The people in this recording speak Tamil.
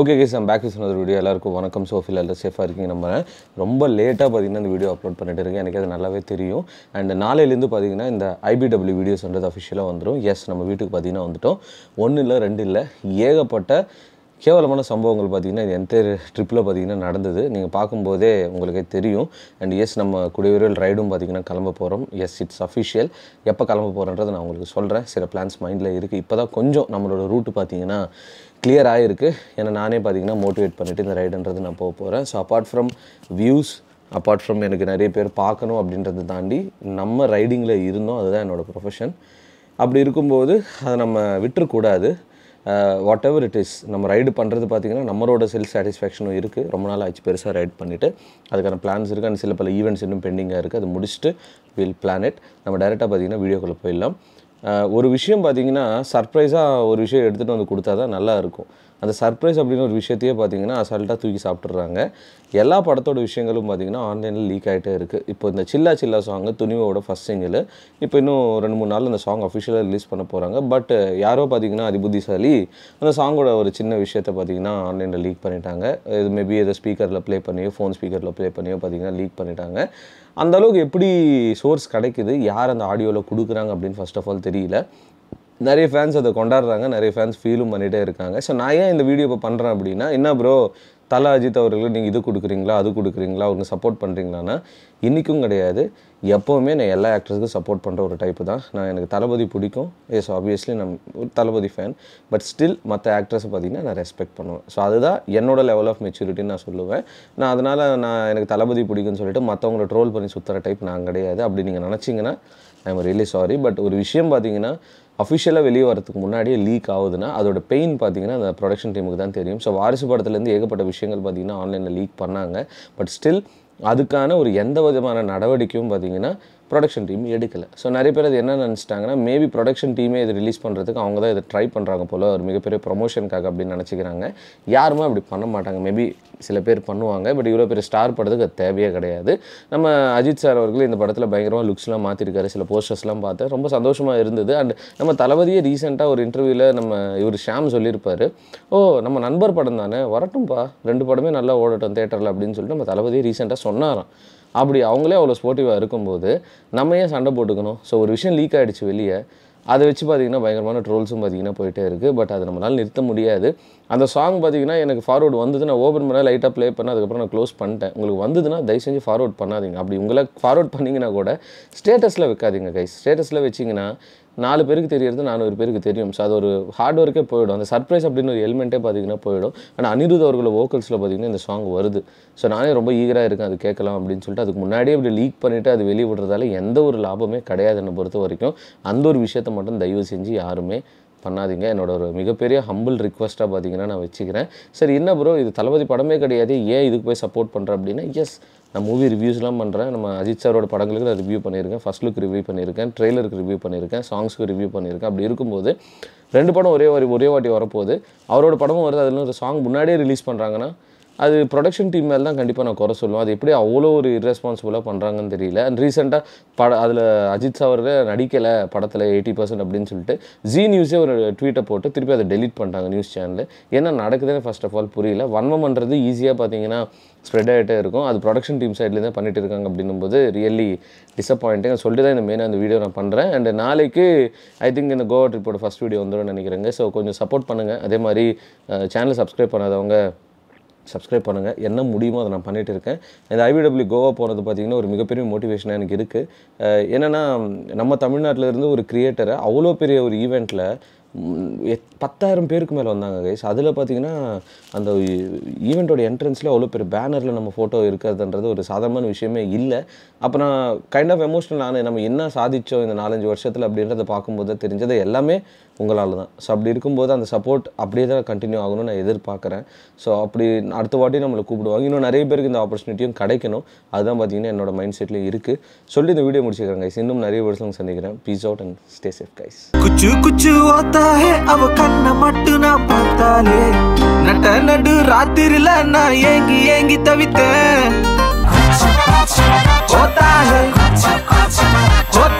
ஓகே கேஸ் நான் பேக் சொன்னது வீடியோ எல்லாருக்கும் வணக்கம் சோஃபில் எல்லாம் சேஃபாக இருக்கீங்க நம்ம ரொம்ப லேட்டாக பார்த்தீங்கன்னா இந்த வீடியோ அப்லோட் பண்ணிட்டு இருக்கேன் எனக்கு அது நல்லாவே தெரியும் அண்ட் நாளையிலேருந்து பார்த்தீங்கன்னா இந்த ஐபிடபிள்யூ வீடியோஸ்ன்றது அஃபிஷியலாக வந்துடும் எஸ் நம்ம வீட்டுக்கு பார்த்தீங்கன்னா வந்துட்டோம் ஒன்றும் இல்லை ரெண்டு இல்லை ஏகப்பட்ட கேவலமான சம்பவங்கள் பார்த்திங்கன்னா இது எந்த ட்ரிப்பில் பார்த்திங்கன்னா நடந்தது நீங்கள் பார்க்கும்போதே உங்களுக்கே தெரியும் அண்ட் எஸ் நம்ம குடியுரிமை ரைடும் பார்த்திங்கன்னா கிளம்ப போகிறோம் எஸ் இட்ஸ் அஃபிஷியல் எப்போ கிளம்ப போகிறோன்றதை நான் உங்களுக்கு சொல்கிறேன் சில பிளான்ஸ் மைண்டில் இருக்குது இப்போ தான் கொஞ்சம் நம்மளோட ரூட்டு பார்த்திங்கன்னா கிளியர் ஆகிருக்கு ஏன்னா நானே பார்த்திங்கன்னா மோட்டிவேட் பண்ணிவிட்டு இந்த ரைடுன்றது நான் போக போகிறேன் so apart from views apart from எனக்கு நிறைய பேர் பார்க்கணும் அப்படின்றத தாண்டி நம்ம ரைடிங்கில் இருந்தோம் அதுதான் என்னோடய ப்ரொஃபஷன் அப்படி இருக்கும்போது அதை நம்ம விட்டுறக்கூடாது வாட் எவர் இட் இஸ் நம்ம ரைடு பண்ணுறது பார்த்திங்கன்னா நம்மளோட செல்ஃப் சாட்டிஸ்ஃபேக்ஷனும் இருக்குது ரொம்ப நாள் ஆச்சு பெருசாக ரைட் பண்ணிவிட்டு அதுக்கான பிளான்ஸ் இருக்குது அண்ட் சில பல ஈவெண்ட்ஸ் இன்னும் பெண்டிங்காக இருக்குது அது முடிச்சுட்டு வில் பிளான் இட் நம்ம டேரெக்டாக பார்த்திங்கன்னா வீடியோக்குள்ளே போயிடலாம் ஒரு விஷயம் பார்த்தீங்கன்னா சர்ப்ரைஸாக ஒரு விஷயம் எடுத்துகிட்டு வந்து கொடுத்தா தான் நல்லாயிருக்கும் அந்த சர்ப்ரைஸ் அப்படின்னு ஒரு விஷயத்தையே பார்த்தீங்கன்னா அசால்ட்டாக தூக்கி சாப்பிட்றாங்க எல்லா படத்தோட விஷயங்களும் பார்த்திங்கன்னா ஆன்லைனில் லீக் ஆகிட்டே இருக்குது இப்போ இந்த சில்லா சில்லா சாங்கு துணிவோட ஃபஸ்ட் சிங்கிள் இப்போ இன்னும் ரெண்டு மூணு நாள் அந்த சாங் அஃபிஷியலாக ரிலீஸ் பண்ண போகிறாங்க பட் யாரோ பார்த்திங்கன்னா அது புத்திசாலி அந்த சாங்கோட ஒரு சின்ன விஷயத்தை பார்த்திங்கன்னா ஆன்லைனில் லீக் பண்ணிட்டாங்க இது மேபி எதோ ஸ்பீக்கரில் ப்ளே பண்ணியோ ஃபோன் ஸ்பீக்கரில் ப்ளே பண்ணியோ பார்த்திங்கன்னா லீக் பண்ணிட்டாங்க அந்தளவுக்கு எப்படி சோர்ஸ் கிடைக்குது யார் அந்த ஆடியோவில் கொடுக்குறாங்க அப்படின்னு ஃபஸ்ட் ஆஃப் ஆல் தெரியல நிறைய ஃபேன்ஸ் அதை கொண்டாடுறாங்க நிறைய ஃபேன்ஸ் ஃபீலும் பண்ணிகிட்டே இருக்காங்க ஸோ நான் ஏன் இந்த வீடியோ இப்போ பண்ணுறேன் அப்படின்னா என்ன ப்ரோ தலை அஜித் அவர்களுக்கு நீங்கள் இது கொடுக்குறீங்களா அது கொடுக்குறீங்களா அவங்க சப்போர்ட் பண்ணுறீங்களான்னா இன்றைக்கும் கிடையாது எப்போவுமே நான் எல்லா ஆக்டர்ஸுக்கும் சப்போர்ட் பண்ணுற ஒரு டைப்பு தான் நான் எனக்கு தளபதி பிடிக்கும் எஸ் ஆப்வியஸ்லி நான் ஒரு தளபதி ஃபேன் பட் ஸ்டில் மற்ற ஆக்ட்ரஸை பார்த்திங்கன்னா நான் ரெஸ்பெக்ட் பண்ணுவேன் ஸோ அதுதான் என்னோட லெவல் ஆஃப் மெச்சூரிட்டின்னு நான் சொல்லுவேன் நான் அதனால் நான் எனக்கு தளபதி பிடிக்கும்னு சொல்லிட்டு மற்றவங்கள ட்ரோல் பண்ணி சுற்றுற டைப் நான் கிடையாது அப்படி நீங்கள் நினச்சிங்கன்னா I am really sorry but ஒரு விஷயம் பார்த்தீங்கன்னா அஃபிஷியலாக வெளியே வரதுக்கு முன்னாடியே லீக் ஆகுதுன்னா அதோட பெயின் பார்த்தீங்கன்னா அந்த ப்ரொடக்ஷன் டீமுக்கு தான் தெரியும் ஸோ வாரிசு படத்துலேருந்து ஏகப்பட்ட விஷயங்கள் பார்த்திங்கன்னா ஆன்லைனில் லீக் பண்ணாங்க பட் ஸ்டில் அதுக்கான ஒரு எந்த விதமான நடவடிக்கையும் பார்த்திங்கன்னா ப்ரொடக்ஷன் டீம் எடுக்கலை ஸோ நிறைய பேர் அது என்ன நினச்சிட்டாங்கன்னா மேபி ப்ரொடக்ஷன் டீமே இது ரிலீஸ் பண்ணுறதுக்கு அவங்க தான் இதை ட்ரை பண்ணுறாங்க போல் ஒரு மிகப்பெரிய ப்ரொமோஷனுக்காக அப்படின்னு நினச்சிக்கிறாங்க யாருமே அப்படி பண்ண மாட்டாங்க மேபி சில பேர் பண்ணுவாங்க பட் இவ்வளோ பேர் ஸ்டார் படத்துக்கு அது தேவையே கிடையாது நம்ம அஜித் சார் அவர்கள் இந்த படத்தில் பயங்கரமாக லுக்ஸ்லாம் மாற்றிருக்காரு சில போஸ்டர்ஸ்லாம் பார்த்தேன் ரொம்ப சந்தோஷமாக இருந்தது அண்ட் நம்ம தளபதியே ரீசெண்டாக ஒரு இன்டர்வியூவில் நம்ம இவர் ஷாம் சொல்லியிருப்பார் ஓ நம்ம நண்பர் படம் தானே வரட்டும்பா ரெண்டு படமே நல்லா ஓடட்டும் தேட்டரில் அப்படின்னு சொல்லிட்டு நம்ம தளபதியே ரீசெண்டாக சொன்னாராம் அப்படி அவங்களே அவ்வளோ ஸ்போர்ட்டிவாக இருக்கும்போது நம்ம ஏன் சண்டை போட்டுக்கணும் ஸோ ஒரு விஷயம் லீக் ஆகிடுச்சு வெளியே அதை வச்சு பார்த்திங்கன்னா பயங்கரமான ட்ரோல்ஸும் பார்த்திங்கன்னா போயிட்டே இருக்குது பட் அதை நம்மளால் நிறுத்த முடியாது அந்த சாங் பார்த்திங்கன்னா எனக்கு ஃபார்வர்டு வந்தது நான் ஓப்பன் பண்ணால் லைட்டாக ப்ளே பண்ண அதுக்கப்புறம் நான் க்ளோஸ் பண்ணிட்டேன் உங்களுக்கு வந்ததுன்னா தயவு செஞ்சு ஃபார்வர்ட் பண்ணாதீங்க அப்படி உங்களை ஃபார்வர்ட் பண்ணிங்கன்னா கூட ஸ்டேட்டஸில் வைக்காதீங்க கைஸ் ஸ்டேட்டஸில் வச்சிங்கன்னா நாலு பேருக்கு தெரியறது நானூறு பேருக்கு தெரியும் ஸோ அது ஒரு ஹார்ட் ஒர்க்கே போயிடும் அந்த சர்ப்ரைஸ் அப்படின்னு ஒரு எலிமெண்ட்டே பார்த்தீங்கன்னா போயிடும் ஆனால் அனிருத் அவர்களோட வோக்கல்ஸில் பார்த்தீங்கன்னா இந்த சாங் வருது ஸோ நானே ரொம்ப ஈகராக இருக்கேன் அது கேட்கலாம் அப்படின்னு சொல்லிட்டு அதுக்கு முன்னாடியே இப்படி லீக் பண்ணிவிட்டு அது வெளியிடுறதால எந்த ஒரு லாபமே கிடையாது என்னை பொறுத்த வரைக்கும் அந்த ஒரு விஷயத்தை மட்டும் தயவு செஞ்சு யாருமே பண்ணாதீங்க என்னோட ஒரு மிகப்பெரிய ஹம்பிள் ரிக்வஸ்ட்டாக பார்த்தீங்கன்னா நான் வச்சுக்கிறேன் சரி என்ன ப்ரோ இது தளபதி படமே கிடையாது ஏன் இதுக்கு போய் சப்போர்ட் பண்ணுறேன் அப்படின்னா எஸ் நான் மூவி ரிவ்யூஸ்லாம் பண்ணுறேன் நம்ம அஜித் சாரோட படங்களுக்கு நான் ரிவ்யூ பண்ணியிருக்கேன் ஃபஸ்ட் லுக் ரிவ்யூ பண்ணியிருக்கேன் ட்ரெய்லருக்கு ரிவ்யூ பண்ணியிருக்கேன் சாங்ஸ்க்கு ரிவ்யூ பண்ணியிருக்கேன் அப்படி இருக்கும்போது ரெண்டு படம் ஒரே வாரி ஒரே வாட்டி வரப்போகுது அவரோட படமும் வருது அதில் ஒரு சாங் முன்னாடியே ரிலீஸ் பண்ணுறாங்கன்னா அது ப்ரொடக்ஷன் டீம் மேலே தான் கண்டிப்பாக நான் குறை சொல்லுவேன் அது எப்படி அவ்வளோ ஒரு இர்ரெஸ்பான்சிபிளாக பண்ணுறாங்கன்னு தெரியல அண்ட் ரீசெண்டாக பட அதில் அஜித் சாவரில் நடிக்கலை படத்தில் எயிட்டி பர்சன்ட் அப்படின்னு சொல்லிட்டு ஜி நியூஸே ஒரு ட்வீட்டை போட்டு திருப்பி அதை டெலிட் பண்ணிட்டாங்க நியூஸ் சேனலில் என்ன நடக்குதுன்னு ஃபர்ஸ்ட் ஆஃப் ஆல் புரியல வன்மம்ன்றது ஈஸியாக பார்த்தீங்கன்னா ஸ்ப்ரெட் ஆகிட்டே இருக்கும் அது ப்ரொடக்ஷன் டீம் சைட்லேயே தான் பண்ணிட்டு இருக்காங்க அப்படின்னும்போது ரியலி டிசப்பாயிண்டிங் சொல்லிட்டு தான் இந்த மெயினாக அந்த வீடியோ நான் பண்ணுறேன் அண்ட் நாளைக்கு ஐ திங்க் இந்த கோவா ட்ரிப்போட ஃபஸ்ட் வீடியோ வந்துடும் நினைக்கிறேங்க ஸோ கொஞ்சம் சப்போர்ட் பண்ணுங்கள் அதே மாதிரி சேனலை சப்ஸ்கிரைப் பண்ணாதவங்க சப்ஸ்கிரைப் பண்ணுங்கள் என்ன முடியுமோ அதை நான் பண்ணிகிட்டு இருக்கேன் இந்த ஐவிடபிள்யூ கோவா போனது பார்த்திங்கன்னா ஒரு மிகப்பெரிய மோட்டிவேஷனாக எனக்கு இருக்குது என்னென்னா நம்ம தமிழ்நாட்டிலேருந்து ஒரு கிரியேட்டரை அவ்வளோ பெரிய ஒரு ஈவெண்ட்டில் பத்தாயிரம் பேருக்கு மேலே வந்தாங்க கைஸ் அதில் பார்த்தீங்கன்னா அந்த ஈவெண்ட்டோட என்ட்ரன்ஸில் அவ்வளோ பெரிய பேனரில் நம்ம ஃபோட்டோ இருக்கிறதுன்றது ஒரு சாதாரணமான விஷயமே இல்லை அப்போ நான் கைண்ட் ஆஃப் எமோஷனல் ஆனால் நம்ம என்ன சாதித்தோம் இந்த நாலஞ்சு வருஷத்தில் அப்படின்றத பார்க்கும்போது தெரிஞ்சது எல்லாமே உங்களால் தான் ஸோ அப்படி இருக்கும்போது அந்த சப்போர்ட் அப்படியே தான் கண்டினியூ ஆகணும்னு நான் எதிர்பார்க்குறேன் ஸோ அப்படி அடுத்த வாட்டி நம்மளை கூப்பிடுவாங்க இன்னும் நிறைய பேருக்கு இந்த ஆப்பர்ச்சுனிட்டியும் கிடைக்கணும் அதுதான் பார்த்தீங்கன்னா என்னோட மைண்ட் செட்லேயும் இருக்குது சொல்லி இந்த வீடியோ முடிச்சுக்கிறேன் கைஸ் இன்னும் நிறைய வருஷம் சந்திக்கிறேன் peace out and stay safe guys குச்சு குச்சு பார்த்தாலே அவ கண்ண மட்டும் நான் பார்த்தாலே நட்ட நடு ராத்திரில நான் ஏங்கி ஏங்கி தவித்தேன்